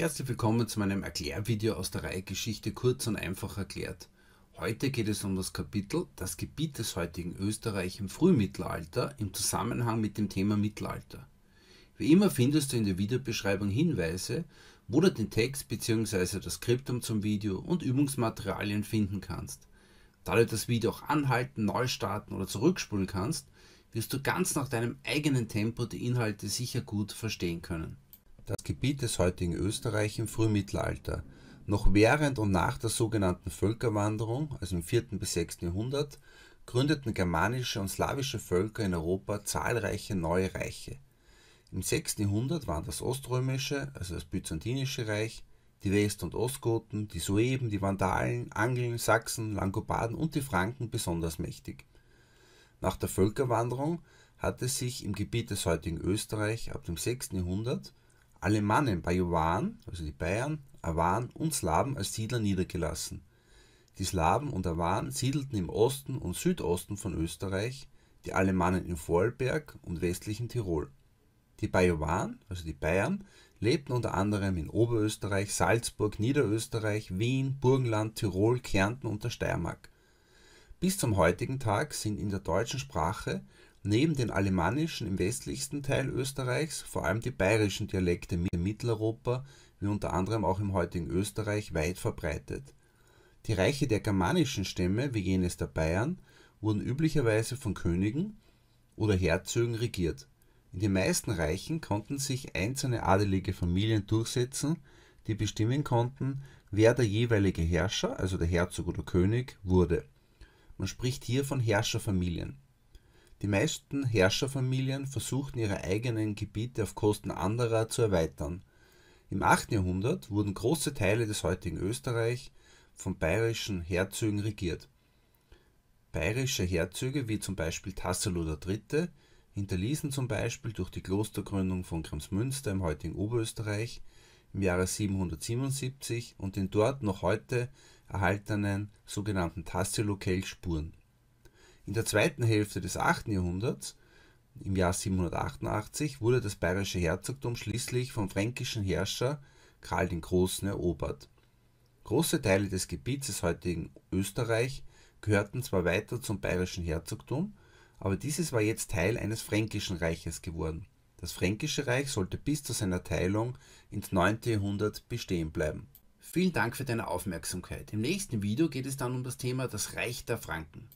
Herzlich willkommen zu meinem Erklärvideo aus der Reihe Geschichte kurz und einfach erklärt. Heute geht es um das Kapitel Das Gebiet des heutigen Österreich im Frühmittelalter im Zusammenhang mit dem Thema Mittelalter. Wie immer findest du in der Videobeschreibung Hinweise, wo du den Text bzw. das Skriptum zum Video und Übungsmaterialien finden kannst. Da du das Video auch anhalten, neu starten oder zurückspulen kannst, wirst du ganz nach deinem eigenen Tempo die Inhalte sicher gut verstehen können. Das Gebiet des heutigen Österreich im Frühmittelalter, noch während und nach der sogenannten Völkerwanderung, also im 4. bis 6. Jahrhundert, gründeten germanische und slawische Völker in Europa zahlreiche neue Reiche. Im 6. Jahrhundert waren das Oströmische, also das Byzantinische Reich, die West- und Ostgoten, die Sueben, die Vandalen, Angeln, Sachsen, Langobarden und die Franken besonders mächtig. Nach der Völkerwanderung hatte sich im Gebiet des heutigen Österreich ab dem 6. Jahrhundert Alemannen bei Waren, also die Bayern, Awaren und Slawen als Siedler niedergelassen. Die Slawen und Awaren siedelten im Osten und Südosten von Österreich, die Alemannen in Vorarlberg und westlichen Tirol. Die Bajuwaren, also die Bayern, lebten unter anderem in Oberösterreich, Salzburg, Niederösterreich, Wien, Burgenland, Tirol, Kärnten und der Steiermark. Bis zum heutigen Tag sind in der deutschen Sprache Neben den alemannischen im westlichsten Teil Österreichs vor allem die bayerischen Dialekte in Mitteleuropa, wie unter anderem auch im heutigen Österreich, weit verbreitet. Die Reiche der germanischen Stämme, wie jenes der Bayern, wurden üblicherweise von Königen oder Herzögen regiert. In den meisten Reichen konnten sich einzelne adelige Familien durchsetzen, die bestimmen konnten, wer der jeweilige Herrscher, also der Herzog oder König, wurde. Man spricht hier von Herrscherfamilien die meisten Herrscherfamilien versuchten ihre eigenen Gebiete auf Kosten anderer zu erweitern. Im 8. Jahrhundert wurden große Teile des heutigen Österreich von bayerischen Herzögen regiert. Bayerische Herzöge wie zum Beispiel Tasselow III. hinterließen zum Beispiel durch die Klostergründung von Kremsmünster im heutigen Oberösterreich im Jahre 777 und den dort noch heute erhaltenen sogenannten tasselow kelch Spuren in der zweiten Hälfte des 8. Jahrhunderts, im Jahr 788, wurde das bayerische Herzogtum schließlich vom fränkischen Herrscher Karl den Großen erobert. Große Teile des Gebiets des heutigen Österreich gehörten zwar weiter zum bayerischen Herzogtum, aber dieses war jetzt Teil eines fränkischen Reiches geworden. Das fränkische Reich sollte bis zu seiner Teilung ins 9. Jahrhundert bestehen bleiben. Vielen Dank für deine Aufmerksamkeit. Im nächsten Video geht es dann um das Thema das Reich der Franken.